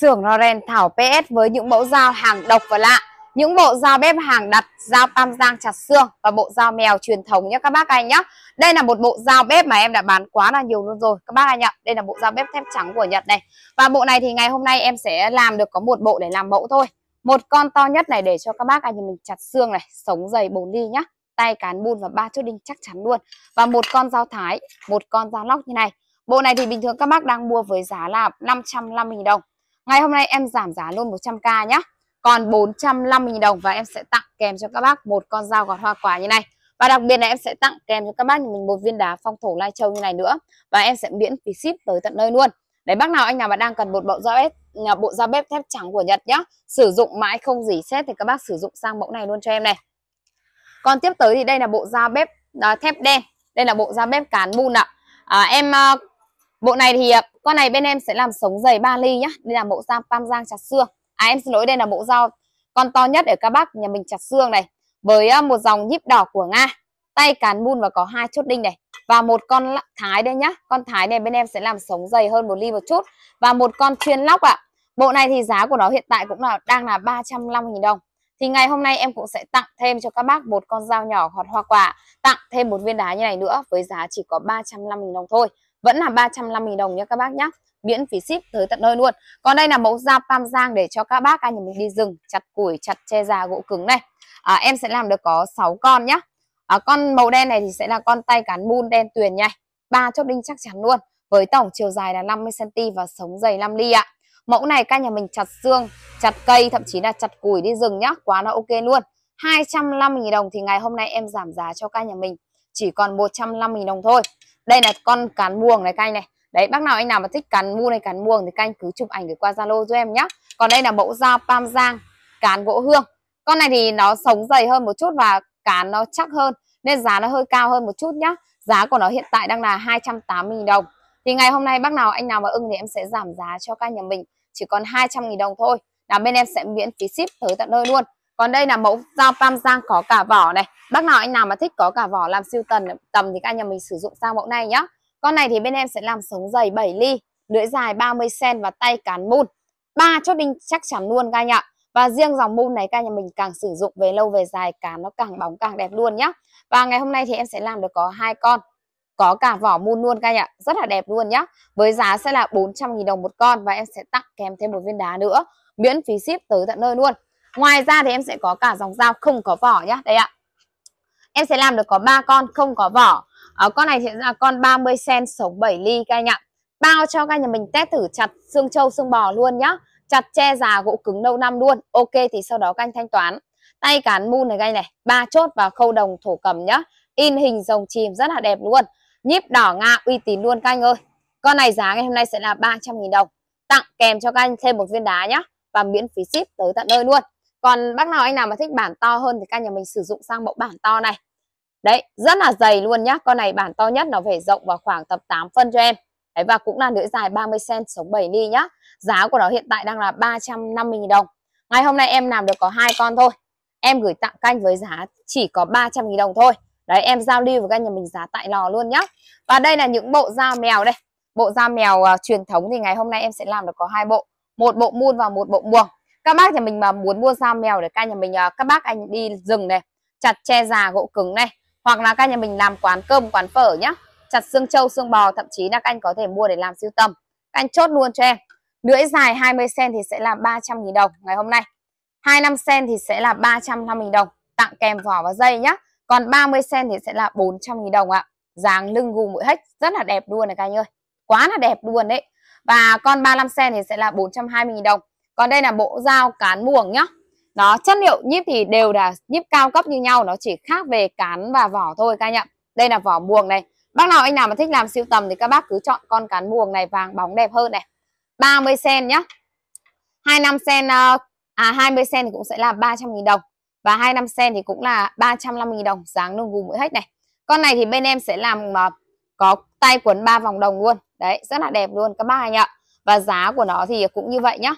Xưởng Noren thảo PS với những mẫu dao hàng độc và lạ những bộ dao bếp hàng đặt, dao tam giang chặt xương và bộ dao mèo truyền thống nhé các bác anh nhé. Đây là một bộ dao bếp mà em đã bán quá là nhiều luôn rồi các bác anh ạ. Đây là bộ dao bếp thép trắng của Nhật này. Và bộ này thì ngày hôm nay em sẽ làm được có một bộ để làm mẫu thôi. Một con to nhất này để cho các bác anh mình chặt xương này, sống dày bồn ly nhá. Tay cán bùn và ba chốt đinh chắc chắn luôn. Và một con dao thái, một con dao lóc như này. Bộ này thì bình thường các bác đang mua với giá là 550 000 đồng. Ngày hôm nay em giảm giá luôn 100k nhé Còn 450.000 đồng và em sẽ tặng kèm cho các bác một con dao gọt hoa quả như này và đặc biệt là em sẽ tặng kèm cho các bác mình một viên đá phong thổ Lai Châu như này nữa và em sẽ miễn phí ship tới tận nơi luôn. Đấy bác nào anh nào mà đang cần một bộ dao bếp bộ dao bếp thép trắng của Nhật nhá, sử dụng mãi không gì xét thì các bác sử dụng sang mẫu này luôn cho em này. Còn tiếp tới thì đây là bộ dao bếp à, thép đen. Đây là bộ dao bếp cán mun ạ. À. À, em bộ này thì à, con này bên em sẽ làm sống dày 3 ly nhá. Đây là mẫu dao pam giang chặt xương. À em xin lỗi đây là mẫu dao con to nhất ở các bác nhà mình chặt xương này. Với à, một dòng nhíp đỏ của Nga. Tay cán bun và có hai chốt đinh này. Và một con thái đây nhá. Con thái này bên em sẽ làm sống dày hơn một ly một chút. Và một con chuyên lóc ạ. Bộ này thì giá của nó hiện tại cũng là đang là 350.000 đồng. Thì ngày hôm nay em cũng sẽ tặng thêm cho các bác một con dao nhỏ hoặc hoa quả, tặng thêm một viên đá như này nữa với giá chỉ có 350.000 đồng thôi vẫn là 350 000 đồng nhé các bác nhé miễn phí ship tới tận nơi luôn còn đây là mẫu dao pam giang để cho các bác anh mình đi rừng chặt củi chặt che già gỗ cứng này à, em sẽ làm được có 6 con nhé. à, con màu đen này thì sẽ là con tay cán bun đen tuyền nha ba chốt đinh chắc chắn luôn với tổng chiều dài là 50 cm và sống dày 5 ly ạ mẫu này các nhà mình chặt xương chặt cây thậm chí là chặt củi đi rừng nhá quá là ok luôn 250.000 đồng thì ngày hôm nay em giảm giá cho các nhà mình chỉ còn 150.000 đồng thôi đây là con cán buồng này canh này đấy bác nào anh nào mà thích cán mu này cán buồng thì canh cứ chụp ảnh gửi qua zalo cho em nhé còn đây là mẫu dao pam giang cán gỗ hương con này thì nó sống dày hơn một chút và cán nó chắc hơn nên giá nó hơi cao hơn một chút nhá giá của nó hiện tại đang là 280.000 đồng thì ngày hôm nay bác nào anh nào mà ưng thì em sẽ giảm giá cho các nhà mình chỉ còn 200.000 đồng thôi là bên em sẽ miễn phí ship tới tận nơi luôn còn đây là mẫu dao pam giang có cả vỏ này bác nào anh nào mà thích có cả vỏ làm siêu tầm tầm thì các nhà mình sử dụng sang mẫu này nhá con này thì bên em sẽ làm sống dày 7 ly lưỡi dài 30 cm và tay cán mun ba chốt đinh chắc chắn luôn các nhà và riêng dòng mun này các nhà mình càng sử dụng về lâu về dài càng nó càng bóng càng đẹp luôn nhá và ngày hôm nay thì em sẽ làm được có hai con có cả vỏ mun luôn các nhà rất là đẹp luôn nhá với giá sẽ là 400.000 đồng một con và em sẽ tặng kèm thêm một viên đá nữa miễn phí ship tới tận nơi luôn ngoài ra thì em sẽ có cả dòng dao không có vỏ nhá đây ạ em sẽ làm được có ba con không có vỏ à, con này sẽ là con 30 cm sống 7 ly các anh ạ bao cho các nhà mình test thử chặt xương trâu xương bò luôn nhá chặt che già gỗ cứng lâu năm luôn ok thì sau đó các anh thanh toán tay cán mu này các anh này ba chốt và khâu đồng thổ cầm nhá in hình rồng chìm rất là đẹp luôn nhíp đỏ nga uy tín luôn các anh ơi con này giá ngày hôm nay sẽ là 300.000 đồng tặng kèm cho các anh thêm một viên đá nhá và miễn phí ship tới tận nơi luôn còn bác nào anh nào mà thích bản to hơn thì các nhà mình sử dụng sang mẫu bản to này đấy rất là dày luôn nhá con này bản to nhất nó phải rộng vào khoảng tầm 8 phân cho em đấy và cũng là lưỡi dài 30 cm sống 7 ly nhá giá của nó hiện tại đang là 350.000 đồng ngày hôm nay em làm được có hai con thôi em gửi tặng canh với giá chỉ có 300.000 đồng thôi đấy em giao lưu với các nhà mình giá tại lò luôn nhá và đây là những bộ dao mèo đây bộ dao mèo uh, truyền thống thì ngày hôm nay em sẽ làm được có hai bộ một bộ mun và một bộ muồng các bác nhà mình mà muốn mua dao mèo để các nhà mình à, các bác anh đi rừng này chặt tre già gỗ cứng này hoặc là các nhà mình làm quán cơm quán phở nhá chặt xương trâu xương bò thậm chí là các anh có thể mua để làm siêu tầm các anh chốt luôn cho em lưỡi dài 20 cm thì sẽ là 300 000 đồng ngày hôm nay 25 cm thì sẽ là 350 000 đồng tặng kèm vỏ và dây nhá còn 30 cm thì sẽ là 400 000 đồng ạ dáng lưng gù mũi hếch rất là đẹp luôn này các anh ơi quá là đẹp luôn đấy và con 35 cm thì sẽ là 420 000 đồng còn đây là bộ dao cán buồng nhá đó chất liệu nhíp thì đều là nhíp cao cấp như nhau nó chỉ khác về cán và vỏ thôi các anh ạ đây là vỏ buồng này bác nào anh nào mà thích làm siêu tầm thì các bác cứ chọn con cán buồng này vàng bóng đẹp hơn này 30 sen nhá 25 sen ờ, à 20 sen thì cũng sẽ là 300.000 đồng và 25 sen thì cũng là 350.000 đồng dáng lông gù mũi hết này con này thì bên em sẽ làm mà ờ, có tay quấn ba vòng đồng luôn đấy rất là đẹp luôn các bác anh ạ và giá của nó thì cũng như vậy nhá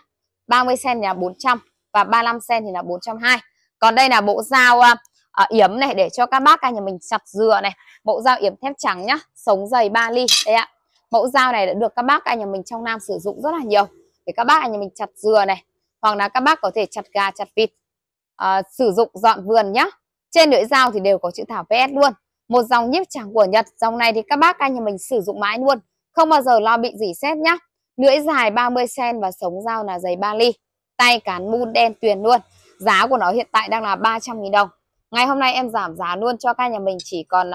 30 cm thì là 400 và 35 cm thì là 420. Còn đây là bộ dao uh, yếm này để cho các bác anh à, nhà mình chặt dừa này, bộ dao yếm thép trắng nhá, sống dày 3 ly đây ạ. Mẫu dao này đã được các bác anh nhà mình trong Nam sử dụng rất là nhiều để các bác anh nhà mình chặt dừa này, hoặc là các bác có thể chặt gà, chặt vịt. Uh, sử dụng dọn vườn nhá. Trên lưỡi dao thì đều có chữ thảo PS luôn. Một dòng nhíp trắng của Nhật, dòng này thì các bác anh nhà mình sử dụng mãi luôn, không bao giờ lo bị rỉ sét nhá. Lưỡi dài 30cm và sống dao là dày 3 ly. Tay cán mun đen tuyền luôn. Giá của nó hiện tại đang là 300.000 đồng. Ngày hôm nay em giảm giá luôn cho các nhà mình chỉ còn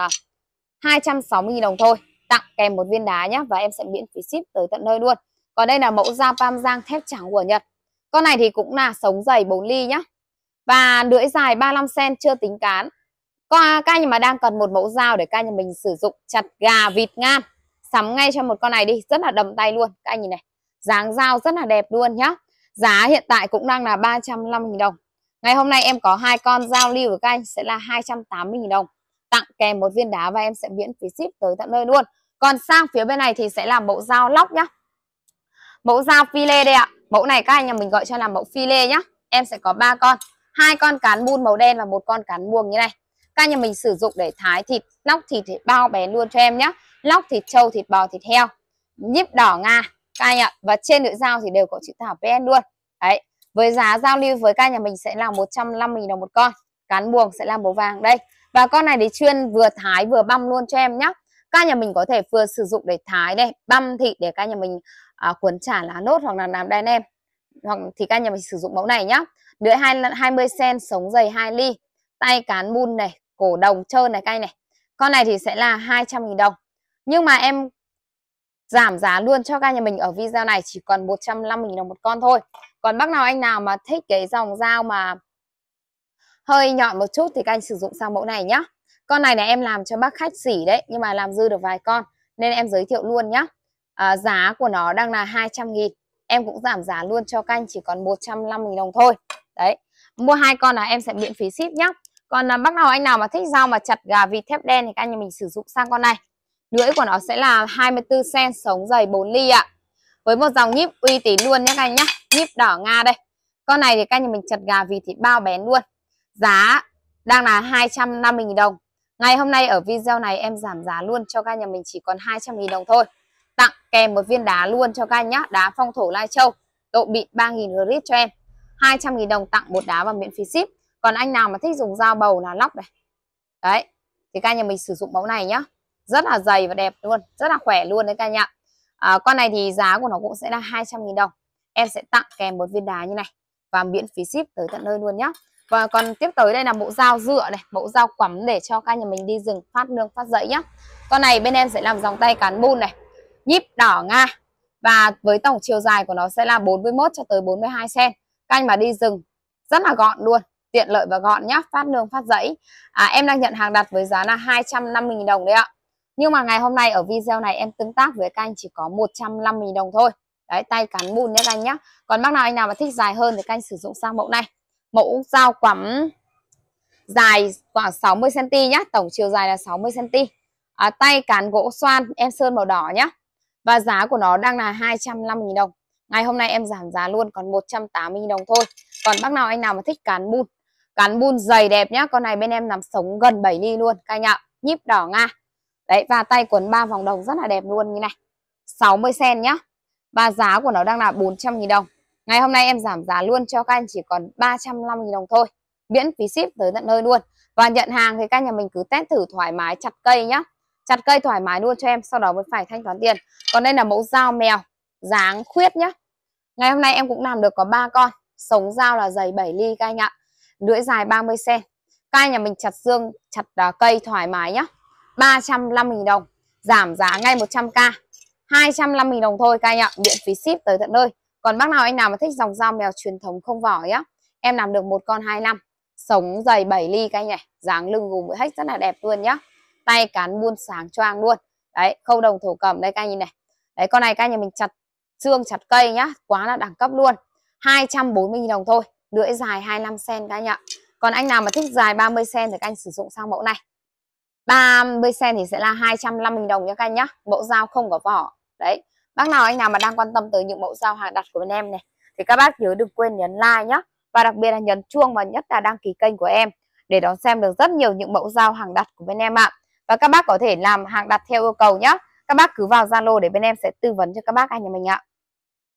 260.000 à, đồng thôi. Tặng kèm một viên đá nhé và em sẽ miễn phí ship tới tận nơi luôn. Còn đây là mẫu dao pam giang thép trắng của Nhật. Con này thì cũng là sống dày 4 ly nhá. Và lưỡi dài 35cm chưa tính cán. Có các anh mà đang cần một mẫu dao để các nhà mình sử dụng chặt gà, vịt ngan sắm ngay cho một con này đi rất là đầm tay luôn các anh nhìn này dáng dao rất là đẹp luôn nhá giá hiện tại cũng đang là 350.000 đồng ngày hôm nay em có hai con giao lưu với các anh sẽ là 280.000 đồng tặng kèm một viên đá và em sẽ miễn phí ship tới tận nơi luôn còn sang phía bên này thì sẽ là mẫu dao lóc nhá mẫu dao phi lê đây ạ mẫu này các anh nhà mình gọi cho là mẫu phi lê nhá em sẽ có ba con hai con cán bun màu đen và một con cán buồng như này các nhà mình sử dụng để thái thịt lóc thịt để bao bé luôn cho em nhé lóc thịt trâu thịt bò thịt heo nhíp đỏ nga các anh ạ và trên lưỡi dao thì đều có chữ thảo PN luôn đấy với giá giao lưu với các nhà mình sẽ là 150 000 đồng một con cán buồng sẽ là màu vàng đây và con này thì chuyên vừa thái vừa băm luôn cho em nhé các nhà mình có thể vừa sử dụng để thái đây băm thịt để các nhà mình à, cuốn chả lá nốt hoặc là làm đen em hoặc thì các nhà mình sử dụng mẫu này nhá lưỡi 20 sen sống dày 2 ly tay cán mun này cổ đồng trơn này cay này con này thì sẽ là 200 000 đồng nhưng mà em giảm giá luôn cho các nhà mình ở video này chỉ còn 150 000 đồng một con thôi còn bác nào anh nào mà thích cái dòng dao mà hơi nhọn một chút thì các anh sử dụng sang mẫu này nhá con này là em làm cho bác khách xỉ đấy nhưng mà làm dư được vài con nên em giới thiệu luôn nhá à, giá của nó đang là 200 nghìn em cũng giảm giá luôn cho canh chỉ còn 150 nghìn đồng thôi đấy mua hai con là em sẽ miễn phí ship nhá còn à, bác nào anh nào mà thích dao mà chặt gà vịt thép đen thì các anh nhà mình sử dụng sang con này Lưỡi của nó sẽ là 24 cm sống dày 4 ly ạ. Với một dòng nhíp uy tín luôn nhé các anh nhá. Nhíp đỏ Nga đây. Con này thì các nhà mình chặt gà vì thịt bao bén luôn. Giá đang là 250 000 đồng. Ngày hôm nay ở video này em giảm giá luôn cho các nhà mình chỉ còn 200 000 đồng thôi. Tặng kèm một viên đá luôn cho các anh nhá, đá phong thổ Lai Châu, độ bị 3.000 grit cho em. 200 000 đồng tặng một đá và miễn phí ship. Còn anh nào mà thích dùng dao bầu là lóc này. Đấy, thì các nhà mình sử dụng mẫu này nhá rất là dày và đẹp luôn rất là khỏe luôn đấy cả nhà à, con này thì giá của nó cũng sẽ là 200.000 đồng em sẽ tặng kèm một viên đá như này và miễn phí ship tới tận nơi luôn nhá và còn tiếp tới đây là mẫu dao dựa này mẫu dao quắm để cho các nhà mình đi rừng phát nương phát dậy nhá con này bên em sẽ làm dòng tay cán bùn này nhíp đỏ nga và với tổng chiều dài của nó sẽ là 41 cho tới 42 cm canh mà đi rừng rất là gọn luôn tiện lợi và gọn nhá phát nương phát dãy. à, em đang nhận hàng đặt với giá là 250.000 đồng đấy ạ nhưng mà ngày hôm nay ở video này em tương tác với các anh chỉ có 150.000 đồng thôi đấy tay cán bùn nhé các anh nhé còn bác nào anh nào mà thích dài hơn thì các anh sử dụng sang mẫu này mẫu dao quắm dài khoảng 60 cm nhé tổng chiều dài là 60 cm à, tay cán gỗ xoan em sơn màu đỏ nhé và giá của nó đang là 250.000 đồng ngày hôm nay em giảm giá luôn còn 180.000 đồng thôi còn bác nào anh nào mà thích cán bùn cán bùn dày đẹp nhá con này bên em nằm sống gần 7 ly luôn các anh ạ nhíp đỏ nga Đấy và tay quấn 3 vòng đồng rất là đẹp luôn như này 60 sen nhá Và giá của nó đang là 400 nghìn đồng Ngày hôm nay em giảm giá luôn cho các anh chỉ còn 350 nghìn đồng thôi Miễn phí ship tới tận nơi luôn Và nhận hàng thì các nhà mình cứ test thử thoải mái chặt cây nhá Chặt cây thoải mái luôn cho em Sau đó mới phải thanh toán tiền Còn đây là mẫu dao mèo Dáng khuyết nhá Ngày hôm nay em cũng làm được có 3 con Sống dao là dày 7 ly các anh ạ Lưỡi dài 30 cm Các anh nhà mình chặt dương, chặt à, cây thoải mái nhá 350.000 đồng giảm giá ngay 100k 250.000 đồng thôi các anh ạ miễn phí ship tới tận nơi còn bác nào anh nào mà thích dòng dao mèo truyền thống không vỏ ấy á em làm được một con năm, sống dày 7 ly các anh này dáng lưng gù mũi hách rất là đẹp luôn nhá tay cán buôn sáng choang luôn đấy khâu đồng thổ cầm đây các anh nhìn này đấy con này các anh nhà mình chặt xương chặt cây nhá quá là đẳng cấp luôn 240.000 đồng thôi lưỡi dài 25 cm các anh ạ còn anh nào mà thích dài 30 cm thì các anh sử dụng sang mẫu này 30 cm thì sẽ là 250 đồng nha các anh nhá. Mẫu dao không có vỏ. Đấy. Bác nào anh nào mà đang quan tâm tới những mẫu dao hàng đặt của bên em này thì các bác nhớ đừng quên nhấn like nhá. Và đặc biệt là nhấn chuông và nhất là đăng ký kênh của em để đón xem được rất nhiều những mẫu dao hàng đặt của bên em ạ. Và các bác có thể làm hàng đặt theo yêu cầu nhá. Các bác cứ vào Zalo để bên em sẽ tư vấn cho các bác anh nhà mình ạ.